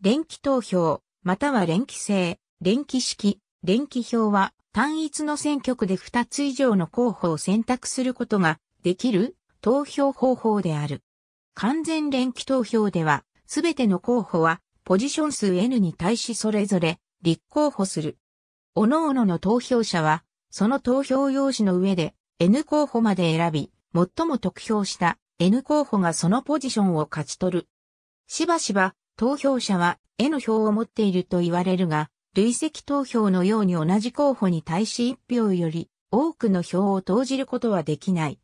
連期投票、または連期制、連期式、連期票は単一の選挙区で2つ以上の候補を選択することができる投票方法である。完全連期投票では、すべての候補はポジション数 N に対しそれぞれ立候補する。各々の投票者は、その投票用紙の上で N 候補まで選び、最も得票した N 候補がそのポジションを勝ち取る。しばしば投票者は絵の票を持っていると言われるが、累積投票のように同じ候補に対し1票より多くの票を投じることはできない。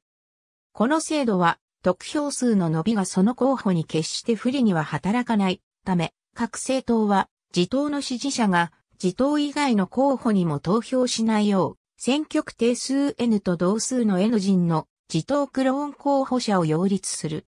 この制度は、得票数の伸びがその候補に決して不利には働かないため、各政党は自党の支持者が自党以外の候補にも投票しないよう、選挙区定数 N と同数の N 人の自党クローン候補者を擁立する。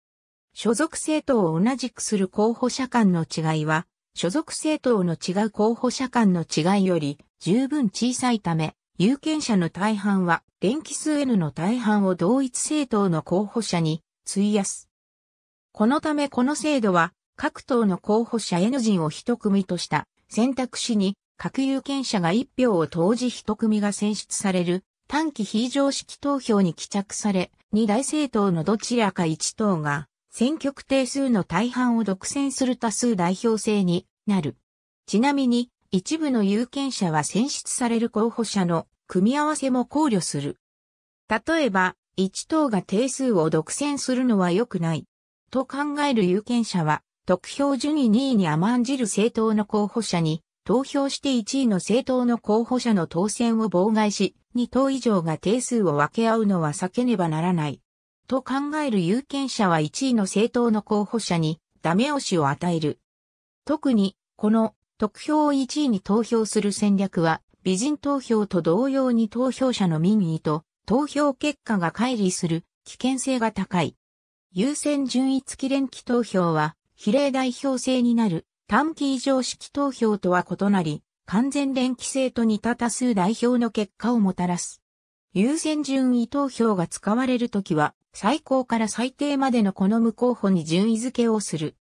所属政党を同じくする候補者間の違いは、所属政党の違う候補者間の違いより十分小さいため、有権者の大半は、連期数 N の大半を同一政党の候補者に費やす。このためこの制度は、各党の候補者 N 人を一組とした選択肢に、各有権者が一票を投じ一組が選出される短期非常識投票に帰着され、二大政党のどちらか一党が選挙区定数の大半を独占する多数代表制になる。ちなみに、一部の有権者は選出される候補者の組み合わせも考慮する。例えば、一党が定数を独占するのは良くない。と考える有権者は、得票順位2位に甘んじる政党の候補者に、投票して1位の政党の候補者の当選を妨害し、2党以上が定数を分け合うのは避けねばならない。と考える有権者は1位の政党の候補者にダメ押しを与える。特に、この得票を1位に投票する戦略は、美人投票と同様に投票者の民意と投票結果が乖離する危険性が高い。優先順位付き連期投票は、比例代表制になる短期異常式投票とは異なり、完全連期制と似た多数代表の結果をもたらす。優先順位投票が使われるときは、最高から最低までのこの無候補に順位付けをする。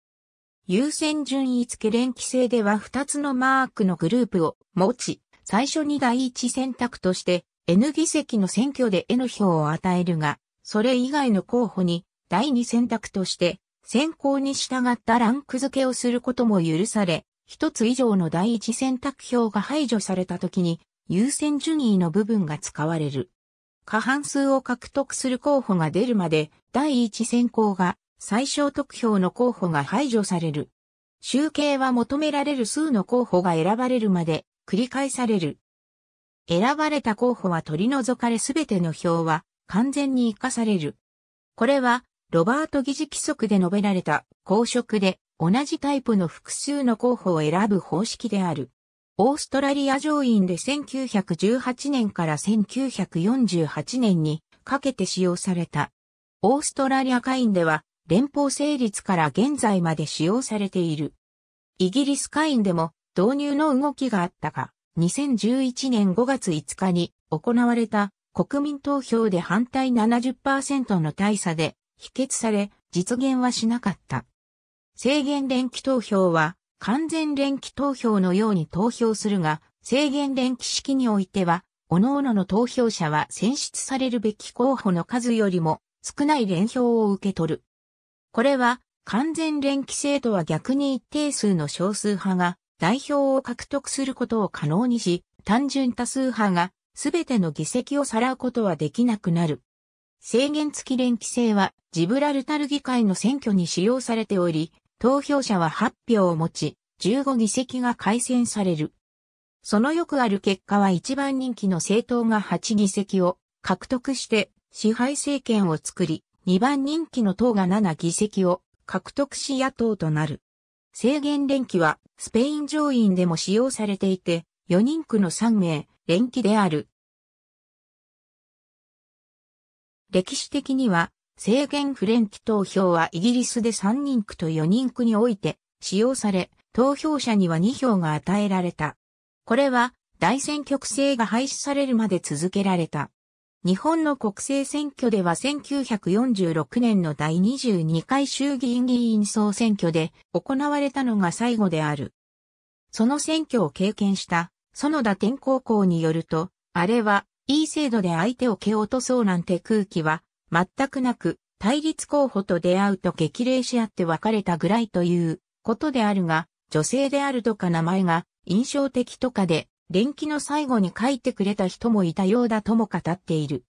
優先順位付け連規制では2つのマークのグループを持ち、最初に第一選択として N 議席の選挙で N 票を与えるが、それ以外の候補に第二選択として選考に従ったランク付けをすることも許され、一つ以上の第一選択票が排除された時に優先順位の部分が使われる。過半数を獲得する候補が出るまで、第一選考が最小得票の候補が排除される。集計は求められる数の候補が選ばれるまで繰り返される。選ばれた候補は取り除かれすべての票は完全に活かされる。これはロバート議事規則で述べられた公職で同じタイプの複数の候補を選ぶ方式である。オーストラリア上院で1918年から1948年にかけて使用された。オーストラリア下院では連邦成立から現在まで使用されている。イギリス下院でも導入の動きがあったが、2011年5月5日に行われた国民投票で反対70%の大差で否決され実現はしなかった。制限連期投票は完全連記投票のように投票するが、制限連記式においては、各々の投票者は選出されるべき候補の数よりも少ない連票を受け取る。これは完全連記制とは逆に一定数の少数派が代表を獲得することを可能にし、単純多数派が全ての議席をさらうことはできなくなる。制限付き連記制はジブラルタル議会の選挙に使用されており、投票者は8票を持ち、15議席が改選される。そのよくある結果は一番人気の政党が8議席を獲得して支配政権を作り、二番人気の党が7議席を獲得し野党となる。制限連旗はスペイン上院でも使用されていて、4人区の3名、連旗である。歴史的には制限フレンチ投票はイギリスで3人区と4人区において使用され、投票者には2票が与えられた。これは大選挙区制が廃止されるまで続けられた。日本の国政選挙では1946年の第22回衆議院議員総選挙で行われたのが最後である。その選挙を経験した園田天高校によると、あれはいい制度で相手を蹴落とそうなんて空気は全くなく、対立候補と出会うと激励し合って別れたぐらいということであるが、女性であるとか名前が印象的とかで、連記の最後に書いてくれた人もいたようだとも語っている。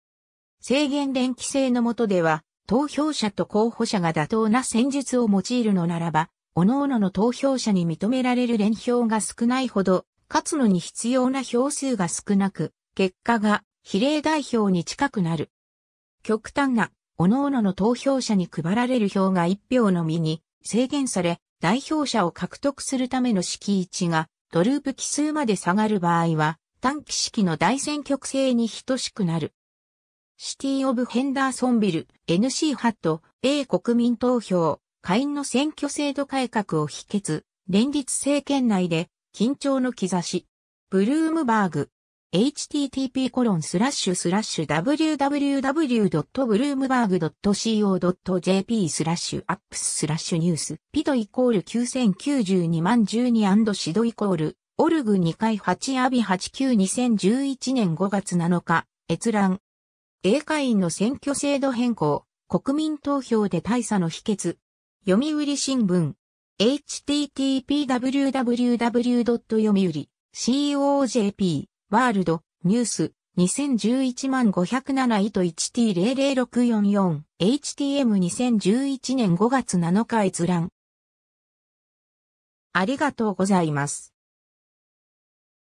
制限連記制の下では、投票者と候補者が妥当な戦術を用いるのならば、各々の投票者に認められる連票が少ないほど、勝つのに必要な票数が少なく、結果が比例代表に近くなる。極端な、各々の投票者に配られる票が1票のみに制限され、代表者を獲得するための式位置がドループ奇数まで下がる場合は、短期式の大選挙区制に等しくなる。シティ・オブ・ヘンダーソンビル、NC ハット、A 国民投票、下院の選挙制度改革を否決、連立政権内で緊張の兆し。ブルームバーグ、http コロンスラッシュスラッシュ www.bloomberg.co.jp スラッシュアップススラッシュニュースピドイコール9092万12シドイコールオルグ2回8アビ892011年5月7日閲覧英会員の選挙制度変更国民投票で大差の秘訣読売新聞 http www. 読売 COJP ワールド、ニュース、2011万507と 1T00644、HTM2011 年5月7日閲覧。ありがとうございます。